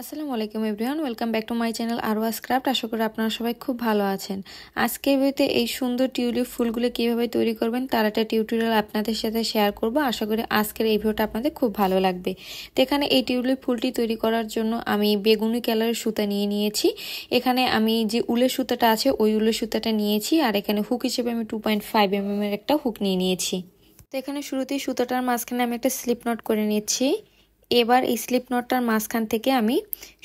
আসসালামু আলাইকুম everyone welcome back to my channel Arwa craft আশা করি আপনারা সবাই খুব ভালো আছেন আজকে বইতে এই সুন্দর টিউলিপ ফুলগুলো কীভাবে তৈরি করবেন তার একটা টিউটোরিয়াল আপনাদের সাথে শেয়ার করব আশা করি আজকের এই ভিডিওটা আপনাদের খুব ভালো লাগবে তো এখানে এই টিউলিপ ফুলটি তৈরি করার জন্য আমি বেগুনি কালারের সুতা নিয়ে নিয়েছি এখানে আমি যে উলের সুতাটা আছে ওই উলের সুতাটা নিয়েছি আর এখানে হুক হিসেবে আমি টু পয়েন্ট ফাইভ এমএমের এর একটা হুক নিয়ে নিয়েছি তো এখানে শুরুতেই সুতাটার মাঝখানে আমি একটা স্লিপ নট করে নিচ্ছি এবার এই স্লিপ নটটার মাঝখান থেকে আমি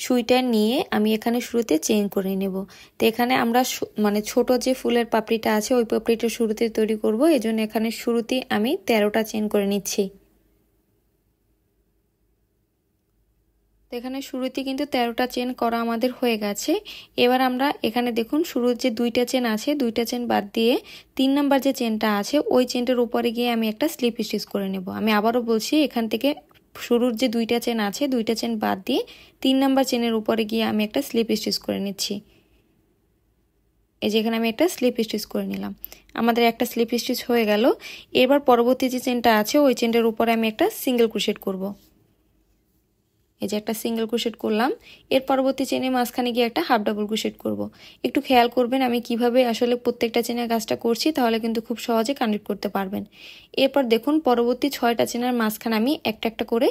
সুইটার নিয়ে আমি এখানে শুরুতে চেন করে নেব তো এখানে আমরা মানে ছোট যে ফুলের পাপড়িটা আছে ওই পাপড়িটা শুরুতে তৈরি করব এজন্য এখানে শুরুতেই আমি তেরোটা চেন করে নিচ্ছি তো এখানে শুরুতে কিন্তু তেরোটা চেন করা আমাদের হয়ে গেছে এবার আমরা এখানে দেখুন শুরুর যে দুইটা চেন আছে দুইটা চেন বাদ দিয়ে তিন নাম্বার যে চেনটা আছে ওই চেনটার উপরে গিয়ে আমি একটা স্লিপ স্টিচ করে নেব আমি আবারও বলছি এখান থেকে শুরুর যে দুইটা চেন আছে দুইটা চেন বাদ দিয়ে তিন নাম্বার চেনের উপরে গিয়ে আমি একটা স্লিপ স্টিচ করে নিচ্ছি এই যেখানে আমি একটা স্লিপ স্টিচ করে নিলাম আমাদের একটা স্লিপ স্টিচ হয়ে গেল এবার পরবর্তী যে চেনটা আছে ওই চেনটার উপরে আমি একটা সিঙ্গেল ক্রোশেট করবো এই যে একটা সিঙ্গেল ক্রোশেট করলাম এর পরবর্তী চেনের মাঝখানে গিয়ে একটা হাফ ডাবল ক্রোশেট করব। একটু খেয়াল করবেন আমি কিভাবে আসলে প্রত্যেকটা চেনের কাজটা করছি তাহলে কিন্তু খুব সহজে কানেক্ট করতে পারবেন এরপর দেখুন পরবর্তী ছয়টা চেনের মাঝখানে আমি একটা একটা করে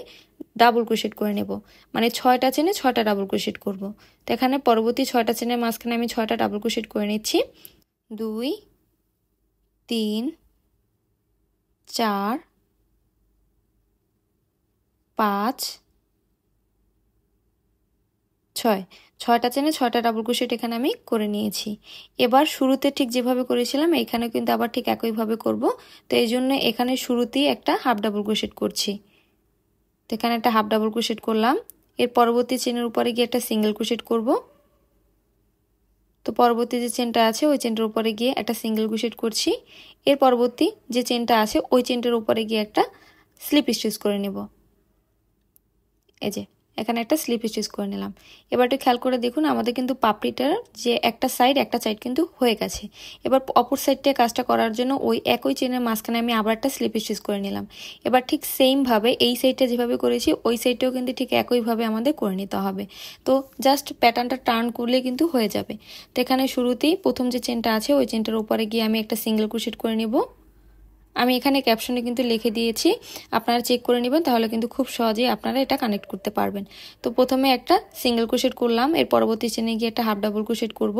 ডাবল ক্রোশেট করে নেব মানে ছয়টা চেনে ছয়টা ডাবল ক্রোশেট করব। তো এখানে পরবর্তী ছয়টা চেনের মাঝখানে আমি ছয়টা ডাবল ক্রোশেট করে নিচ্ছি দুই তিন চার পাঁচ ছয় ছয়টা চেনে ছয়টা ডাবল ক্রোশেট এখানে আমি করে নিয়েছি এবার শুরুতে ঠিক যেভাবে করেছিলাম এখানে কিন্তু আবার ঠিক একইভাবে করব তো এই জন্য এখানে শুরুতেই একটা হাফ ডাবল ক্রোশেট করছি তো এখানে একটা হাফ ডাবল ক্রোশেট করলাম এর পরবর্তী চেনের উপরে গিয়ে একটা সিঙ্গেল ক্রোশেট করব তো পরবর্তী যে চেনটা আছে ওই চেনটার উপরে গিয়ে একটা সিঙ্গেল ক্রোশেট করছি এর পরবর্তী যে চেনটা আছে ওই চেনটার উপরে গিয়ে একটা স্লিপ স্টিচ করে নেব এই যে এখানে একটা স্লিপ স্টিচ করে নিলাম এবার একটু খেয়াল করে দেখুন আমাদের কিন্তু পাপড়িটার যে একটা সাইড একটা সাইড কিন্তু হয়ে গেছে এবার অপর সাইডটা কাজটা করার জন্য ওই একই চেনের মাঝখানে আমি আবার একটা স্লিপ স্টিচ করে নিলাম এবার ঠিক সেমভাবে এই সাইডটা যেভাবে করেছি ওই সাইডটাও কিন্তু ঠিক একইভাবে আমাদের করে নিতে হবে তো জাস্ট প্যাটার্নটা টার্ন করলে কিন্তু হয়ে যাবে তো এখানে শুরুতেই প্রথম যে চেনটা আছে ওই চেনটার উপরে গিয়ে আমি একটা সিঙ্গেল কুশিট করে নেবো আমি এখানে ক্যাপশনে কিন্তু লিখে দিয়েছি আপনারা চেক করে নেবেন তাহলে কিন্তু খুব সহজেই আপনারা এটা কানেক্ট করতে পারবেন তো প্রথমে একটা সিঙ্গেল ক্রোশেট করলাম এর পরবর্তী চেনে গিয়ে একটা হাফ ডাবল ক্রোশেট করব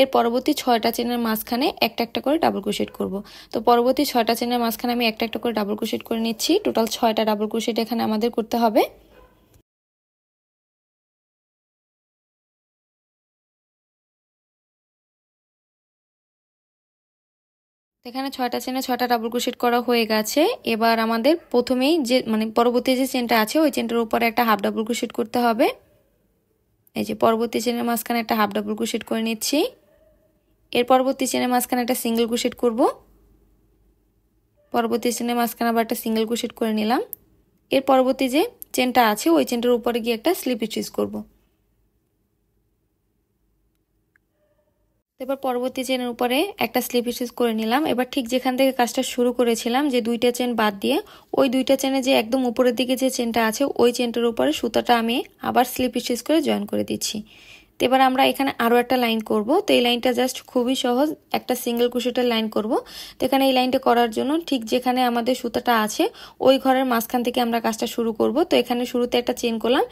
এর পরবর্তী ছয়টা চেনের মাঝখানে একটা একটা করে ডাবল ক্রোশেট করব তো পরবর্তী ছয়টা চেনের মাঝখানে আমি একটা একটা করে ডাবল ক্রোশেট করে নিচ্ছি টোটাল ছয়টা ডাবল ক্রোশেট এখানে আমাদের করতে হবে এখানে ছয়টা চেনে ছয়টা ডাবল ক্রোশেট করা হয়ে গেছে এবার আমাদের প্রথমেই যে মানে পরবর্তী যে চেনটা আছে ওই চেনটার উপরে একটা হাফ ডাবল ক্রোশেট করতে হবে এই যে পরবর্তী চেনের মাঝখানে একটা হাফ ডাবল ক্রোশেট করে নিচ্ছি এর পরবর্তী চেনের মাঝখানে একটা সিঙ্গেল ক্রোশেট করব পরবর্তী চেনের মাঝখানে আবার একটা সিঙ্গেল ক্রোশেট করে নিলাম এর পরবর্তী যে চেনটা আছে ওই চেনটার উপরে গিয়ে একটা স্লিপ স্টিচ করবো এবার পরবর্তী চেনের উপরে একটা স্লিপ স্টিচ করে নিলাম এবার ঠিক যেখান থেকে কাজটা শুরু করেছিলাম যে দুইটা চেন বাদ দিয়ে ওই দুইটা চেনে যে একদম উপরের দিকে যে চেনটা আছে ওই চেনটার উপরে সুতাটা আমি আবার স্লিপ স্টিচ করে জয়েন করে দিচ্ছি তো এবার আমরা এখানে আরও একটা লাইন করব তো এই লাইনটা জাস্ট খুবই সহজ একটা সিঙ্গেল কুশিটার লাইন করব তো এখানে এই লাইনটা করার জন্য ঠিক যেখানে আমাদের সুতাটা আছে ওই ঘরের মাঝখান থেকে আমরা কাজটা শুরু করব তো এখানে শুরুতে একটা চেন করলাম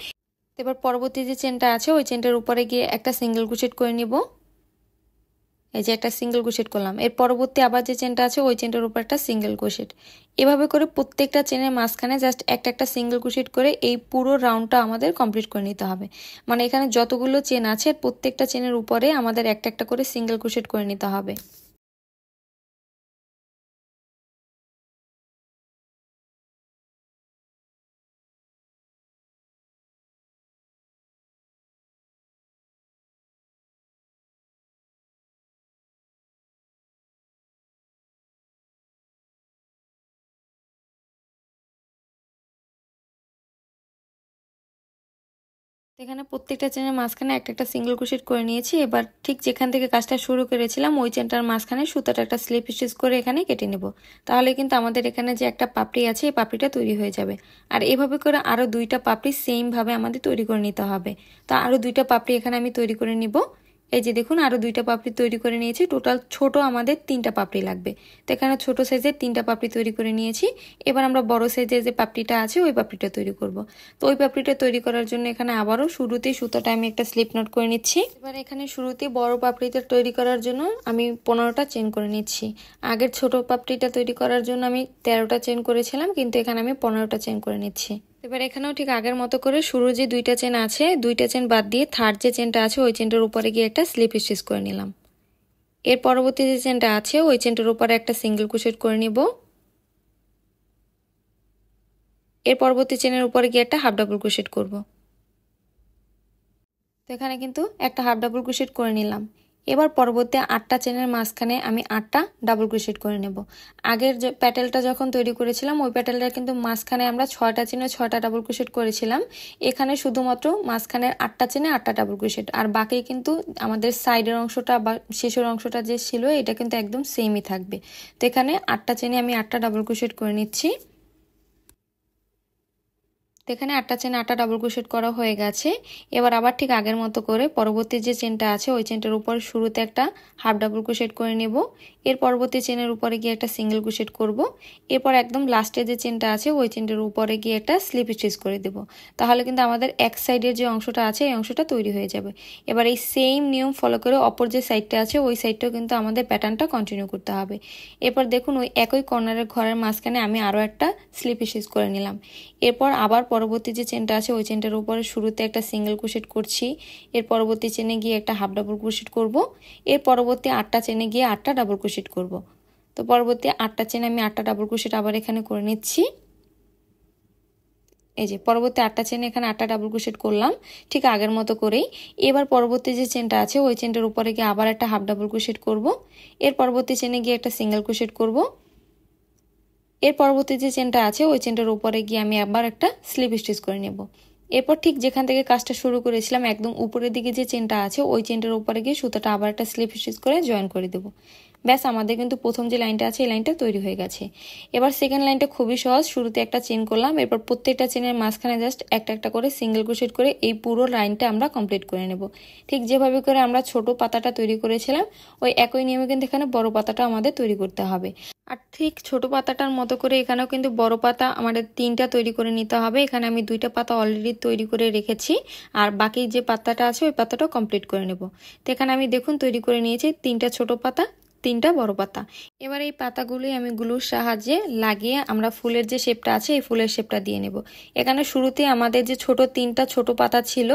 এবার পরবর্তী যে চেনটা আছে ওই চেনটার উপরে গিয়ে একটা সিঙ্গেল কুশেট করে নিব এই যে একটা সিঙ্গেল কুশেট করলাম এর পরবর্তী আবার যে চেনটা আছে ওই চেনটার উপর একটা সিঙ্গেল কোশেট এভাবে করে প্রত্যেকটা চেনের মাঝখানে জাস্ট একটা একটা সিঙ্গেল কুশেট করে এই পুরো রাউন্ডটা আমাদের কমপ্লিট করে নিতে হবে মানে এখানে যতগুলো চেন আছে প্রত্যেকটা চেনের উপরে আমাদের একটা একটা করে সিঙ্গেল কুশেট করে নিতে হবে এখানে প্রত্যেকটা চেনের মাঝখানে একটা একটা সিঙ্গেল ক্রোশেট করে নিয়েছি এবার ঠিক যেখান থেকে কাজটা শুরু করেছিলাম ওই চেনটার মাঝখানে সুতাটা একটা স্লিপ স্টিচ করে এখানে কেটে নেব তাহলে কিন্তু আমাদের এখানে যে একটা পাপড়ি আছে এই পাপড়িটা তৈরি হয়ে যাবে আর এভাবে করে আরও দুইটা পাপড়ি সেমভাবে আমাদের তৈরি করে নিতে হবে তো আরও দুইটা পাপড়ি এখানে আমি তৈরি করে নিব এই যে দেখুন আরও দুইটা পাপড়ি তৈরি করে নিয়েছি টোটাল ছোট আমাদের তিনটা পাপড়ি লাগবে তো এখানে ছোটো সাইজের তিনটা পাপড়ি তৈরি করে নিয়েছি এবার আমরা বড় সাইজের যে পাপড়িটা আছে ওই পাপড়িটা তৈরি করব তো ওই পাপড়িটা তৈরি করার জন্য এখানে আবারও শুরুতেই সুতোটা আমি একটা স্লিপ নোট করে নিচ্ছি এবার এখানে শুরুতে বড় পাপড়িটা তৈরি করার জন্য আমি পনেরোটা চেন করে নিচ্ছি আগের ছোট পাপড়িটা তৈরি করার জন্য আমি তেরোটা চেন করেছিলাম কিন্তু এখানে আমি পনেরোটা চেন করে নিচ্ছি এবার এখানেও ঠিক আগের মতো করে শুরু যে দুইটা চেন আছে দুইটা চেন বাদ দিয়ে থার্ড যে চেনটা আছে ওই চেনটার উপরে গিয়ে একটা স্লিপ স্টিচ করে নিলাম এর পরবর্তী যে চেনটা আছে ওই চেনটার উপরে একটা সিঙ্গেল কুশেট করে নিব এর পরবর্তী চেনের উপরে গিয়ে একটা হাফ ডাবল কুশেট করব তো এখানে কিন্তু একটা হাফ ডাবল কুশেট করে নিলাম এবার পরবর্তী আটটা চেনের মাঝখানে আমি আটটা ডাবল ক্রোশেট করে নেব আগের যে প্যাটেলটা যখন তৈরি করেছিলাম ওই প্যাটেলটা কিন্তু মাঝখানে আমরা ছয়টা চেনে ছয়টা ডাবল ক্রোশেট করেছিলাম এখানে শুধুমাত্র মাঝখানের আটটা চেনে আটটা ডাবল ক্রোশেট আর বাকি কিন্তু আমাদের সাইডের অংশটা বা শেষের অংশটা যে ছিল এটা কিন্তু একদম সেমই থাকবে তো এখানে আটটা চেনে আমি আটটা ডাবল ক্রোশেট করে নিচ্ছি এখানে আটটা চেন আটটা ডাবল ক্রোশেট করা হয়ে গেছে এবার আবার ঠিক আগের মতো করে পরবর্তী যে চেনটা আছে ওই চেনটার উপর শুরুতে একটা হাফ ডাবল ক্রোশেট করে নেব এর পরবর্তী চেনের উপরে গিয়ে একটা সিঙ্গেল কুশেট করব এরপর একদম লাস্টে যে চেনটা আছে ওই চেনটার উপরে গিয়ে একটা স্লিপ স্টিচ করে দেব তাহলে কিন্তু আমাদের এক সাইডের যে অংশটা আছে এই অংশটা তৈরি হয়ে যাবে এবার এই সেম নিয়ম ফলো করে অপর যে সাইডটা আছে ওই সাইডটাও কিন্তু আমাদের প্যাটার্নটা কন্টিনিউ করতে হবে এরপর দেখুন ওই একই কর্নারের ঘরের মাঝখানে আমি আরও একটা স্লিপ স্টিচ করে নিলাম এরপর আবার পরবর্তী যে চেনটা আছে ওই চেনটার উপরে শুরুতে একটা সিঙ্গেল কুশেট করছি এর পরবর্তী চেনে গিয়ে একটা হাফ ডাবল কুশেট করব এর পরবর্তী আটটা চেনে গিয়ে আটটা ডাবল কুশেট ক্রোশেট করব তো পরবর্তী আটটা চেন আমি আটটা ডাবল ক্রোশেট আবার এখানে করে নিচ্ছি এই যে পরবর্তী আটটা চেন এখানে আটটা ডাবল ক্রোশেট করলাম ঠিক আগের মতো করেই এবার পরবর্তী যে চেনটা আছে ওই চেনটার উপরে গিয়ে আবার একটা হাফ ডাবল ক্রোশেট করব এর পরবর্তী চেনে গিয়ে একটা সিঙ্গেল ক্রোশেট করব এর পরবর্তী যে চেনটা আছে ওই চেনটার উপরে গিয়ে আমি আবার একটা স্লিপ স্টিচ করে নেব এরপর ঠিক যেখান থেকে কাজটা শুরু করেছিলাম একদম উপরের দিকে যে চেনটা আছে ওই চেনটার উপরে গিয়ে সুতাটা আবার একটা স্লিপ স্টিচ করে জয়েন করে দেবো ব্যাস আমাদের কিন্তু প্রথম যে লাইনটা আছে এই লাইনটা তৈরি হয়ে গেছে এবার সেকেন্ড লাইনটা খুবই সহজ শুরুতে একটা চেন করলাম এরপর প্রত্যেকটা চেনের মাঝখানে জাস্ট একটা একটা করে সিঙ্গেল ক্রোশেট করে এই পুরো লাইনটা আমরা কমপ্লিট করে নেব ঠিক যেভাবে করে আমরা ছোট পাতাটা তৈরি করেছিলাম ওই একই নিয়মে কিন্তু এখানে বড় পাতাটা আমাদের তৈরি করতে হবে আর ঠিক ছোট পাতাটার মতো করে এখানেও কিন্তু বড় পাতা আমাদের তিনটা তৈরি করে নিতে হবে এখানে আমি দুইটা পাতা অলরেডি তৈরি করে রেখেছি আর বাকি যে পাতাটা আছে ওই পাতাটাও কমপ্লিট করে নেব তো এখানে আমি দেখুন তৈরি করে নিয়েছি তিনটা ছোট পাতা তিনটা বড় পাতা এবার এই পাতাগুলি আমি গ্লুর সাহায্যে লাগিয়ে আমরা ফুলের যে শেপটা আছে এই ফুলের শেপটা দিয়ে নেব এখানে শুরুতে আমাদের যে ছোট তিনটা ছোট পাতা ছিল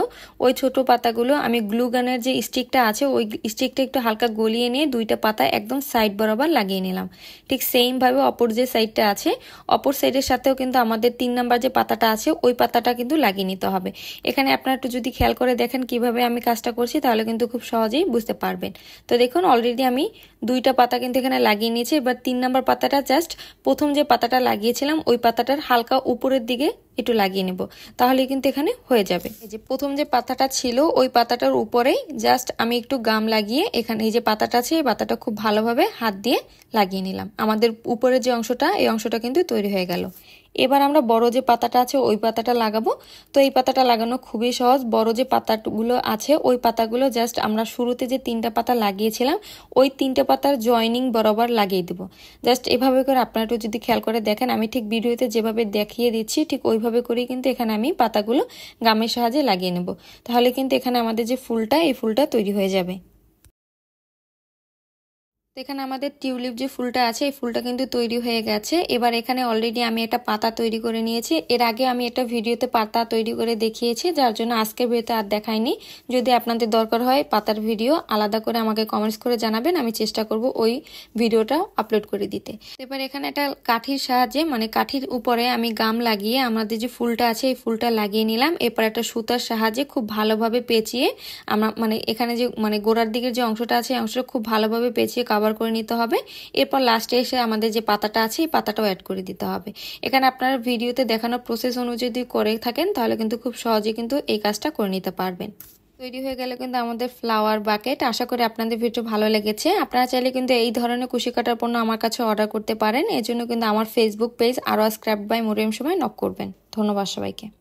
ওই ছোট পাতাগুলো আমি গ্লু গানের যে স্টিকটা আছে ওই স্টিকটা একটু হালকা গলিয়ে নিয়ে দুইটা পাতা একদম সাইড বরাবর লাগিয়ে নিলাম ঠিক সেমভাবে অপর যে সাইডটা আছে অপর সাইডের সাথেও কিন্তু আমাদের তিন নাম্বার যে পাতাটা আছে ওই পাতাটা কিন্তু লাগিয়ে নিতে হবে এখানে আপনারা একটু যদি খেয়াল করে দেখেন কিভাবে আমি কাজটা করছি তাহলে কিন্তু খুব সহজেই বুঝতে পারবেন তো দেখুন অলরেডি আমি দুই দুইটা পাতা কিন্তু এখানে লাগিয়ে নিয়েছি এবার তিন নাম্বার পাতাটা জাস্ট প্রথম যে পাতাটা লাগিয়েছিলাম ওই পাতাটার হালকা উপরের দিকে একটু লাগিয়ে নেব তাহলে কিন্তু এখানে হয়ে যাবে এই যে প্রথম যে পাতাটা ছিল ওই পাতাটার উপরে জাস্ট আমি একটু গাম লাগিয়ে এখানে এই যে পাতাটা আছে এই পাতাটা খুব ভালোভাবে হাত দিয়ে লাগিয়ে নিলাম আমাদের উপরের যে অংশটা এই অংশটা কিন্তু তৈরি হয়ে গেল এবার আমরা বড় যে পাতাটা আছে ওই পাতাটা লাগাবো তো এই পাতাটা লাগানো খুবই সহজ বড় যে পাতাগুলো আছে ওই পাতাগুলো জাস্ট আমরা শুরুতে যে তিনটা পাতা লাগিয়েছিলাম ওই তিনটে পাতার জয়নিং বরাবর লাগিয়ে দেবো জাস্ট এভাবে করে আপনারা একটু যদি খেয়াল করে দেখেন আমি ঠিক ভিডিওতে যেভাবে দেখিয়ে দিচ্ছি ঠিক ওইভাবে করেই কিন্তু এখানে আমি পাতাগুলো গামের সাহায্যে লাগিয়ে নেব তাহলে কিন্তু এখানে আমাদের যে ফুলটা এই ফুলটা তৈরি হয়ে যাবে এখানে আমাদের টিউলিপ যে ফুলটা আছে এই ফুলটা কিন্তু তৈরি হয়ে গেছে এবার এখানে অলরেডি আমি একটা পাতা তৈরি করে নিয়েছি এর আগে আমি একটা ভিডিওতে পাতা তৈরি করে দেখিয়েছি যার জন্য আজকের ভিডিওতে আর দেখাইনি যদি আপনাদের দরকার হয় পাতার ভিডিও আলাদা করে আমাকে কমেন্টস করে জানাবেন আমি চেষ্টা করব ওই ভিডিওটা আপলোড করে দিতে এবার এখানে একটা কাঠির সাহায্যে মানে কাঠির উপরে আমি গাম লাগিয়ে আমাদের যে ফুলটা আছে এই ফুলটা লাগিয়ে নিলাম এরপর একটা সুতার সাহায্যে খুব ভালোভাবে পেঁচিয়ে আমরা মানে এখানে যে মানে গোড়ার দিকের যে অংশটা আছে এই অংশটা খুব ভালোভাবে পেঁচিয়ে কাবার কভার করে নিতে হবে এরপর লাস্টে এসে আমাদের যে পাতাটা আছে এই পাতাটাও অ্যাড করে দিতে হবে এখানে আপনারা ভিডিওতে দেখানো প্রসেস অনুযায়ী যদি করে থাকেন তাহলে কিন্তু খুব সহজে কিন্তু এই কাজটা করে নিতে পারবেন তৈরি হয়ে গেলে কিন্তু আমাদের ফ্লাওয়ার বাকেট আশা করি আপনাদের ভিডিও ভালো লেগেছে আপনারা চাইলে কিন্তু এই ধরনের কুশি কাটার পণ্য আমার কাছে অর্ডার করতে পারেন এজন্য কিন্তু আমার ফেসবুক পেজ আরও স্ক্র্যাপ বাই মরিয়াম সময় নক করবেন ধন্যবাদ সবাইকে